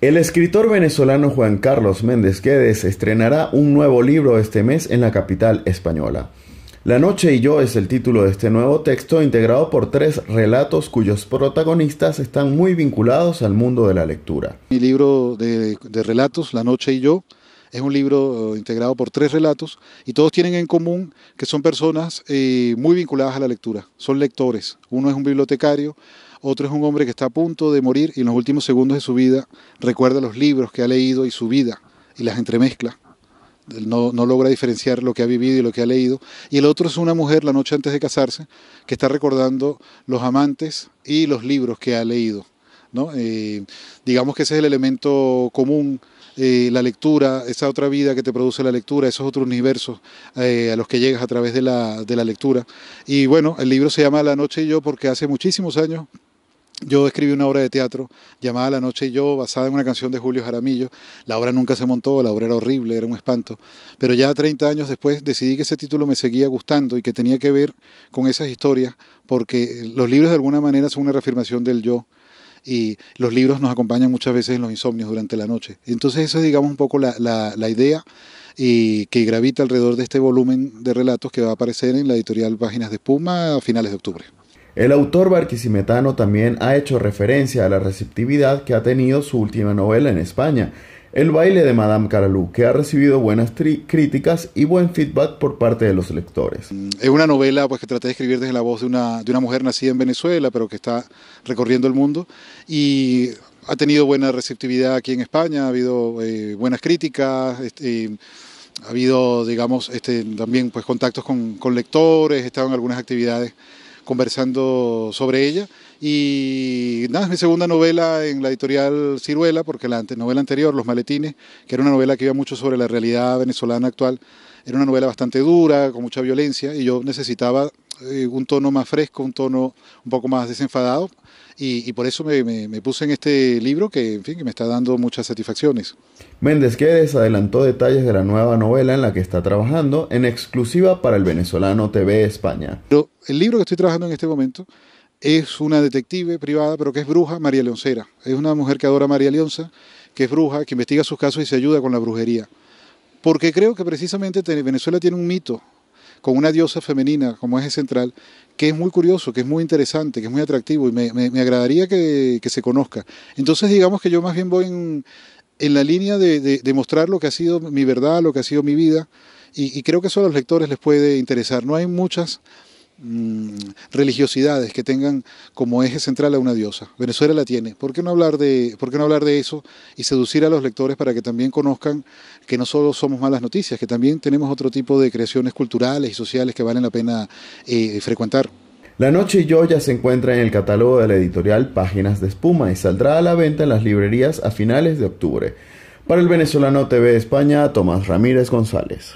El escritor venezolano Juan Carlos Méndez quedes estrenará un nuevo libro este mes en la capital española. La Noche y yo es el título de este nuevo texto integrado por tres relatos cuyos protagonistas están muy vinculados al mundo de la lectura. Mi libro de relatos, La Noche y yo, es un libro eh, integrado por tres relatos y todos tienen en común que son personas eh, muy vinculadas a la lectura, son lectores. Uno es un bibliotecario, otro es un hombre que está a punto de morir y en los últimos segundos de su vida recuerda los libros que ha leído y su vida y las entremezcla. No, logra diferenciar lo que ha vivido y lo que ha leído. Y el otro es una mujer la noche antes de casarse que está recordando los amantes y los libros que ha leído. Eh, digamos que ese es el elemento común eh, la lectura, esa otra vida que te produce la lectura, esos otros universos eh, a los que llegas a través de la, de la lectura. Y bueno, el libro se llama La Noche y yo porque hace muchísimos años yo escribí una obra de teatro llamada La Noche y yo, basada en una canción de Julio Jaramillo. La obra nunca se montó, la obra era horrible, era un espanto. Pero ya 30 años después decidí que ese título me seguía gustando y que tenía que ver con esas historias, porque los libros de alguna manera son una reafirmación del yo, y los libros nos acompañan muchas veces en los insomnios durante la noche. Entonces esa es, digamos, un poco la, la, la idea y que gravita alrededor de este volumen de relatos que va a aparecer en la editorial Páginas de Espuma a finales de octubre. El autor barquisimetano también ha hecho referencia a la receptividad que ha tenido su última novela en España, el baile de Madame Caralú, que ha recibido buenas críticas y buen feedback por parte de los lectores. Es una novela pues, que traté de escribir desde la voz de una, de una mujer nacida en Venezuela, pero que está recorriendo el mundo. Y ha tenido buena receptividad aquí en España, ha habido eh, buenas críticas. Este, ha habido, digamos, este, también pues, contactos con, con lectores, he estado en algunas actividades conversando sobre ella. Y nada, es mi segunda novela en la editorial Ciruela, porque la novela anterior, Los Maletines, que era una novela que iba mucho sobre la realidad venezolana actual, era una novela bastante dura, con mucha violencia, y yo necesitaba eh, un tono más fresco, un tono un poco más desenfadado. Y, por eso me, puse en este libro que, en fin, que me está dando muchas satisfacciones. Méndez Quedes adelantó detalles de la nueva novela en la que está trabajando en exclusiva para el venezolano TV España. el libro que estoy trabajando en este momento es una detective privada, pero que es bruja, María Leoncera. Es una mujer que adora María Leonza, que es bruja, que investiga sus casos y se ayuda con la brujería. Porque creo que precisamente Venezuela tiene un mito con una diosa femenina como eje central, que es muy curioso, que es muy interesante, que es muy atractivo y me, agradaría que, se conozca. Entonces digamos que yo más bien voy en, la línea de, de, mostrar lo que ha sido mi verdad, lo que ha sido mi vida y, y creo que eso a los lectores les puede interesar. No hay muchas Mm, religiosidades que tengan como eje central a una diosa. Venezuela la tiene. ¿Por qué, no hablar de, ¿Por qué no hablar de eso y seducir a los lectores para que también conozcan que no solo somos malas noticias, que también tenemos otro tipo de creaciones culturales y sociales que valen la pena eh, frecuentar? La Noche y Yo ya se encuentra en el catálogo de la editorial Páginas de Espuma y saldrá a la venta en las librerías a finales de octubre. Para el venezolano TV España, Tomás Ramírez González.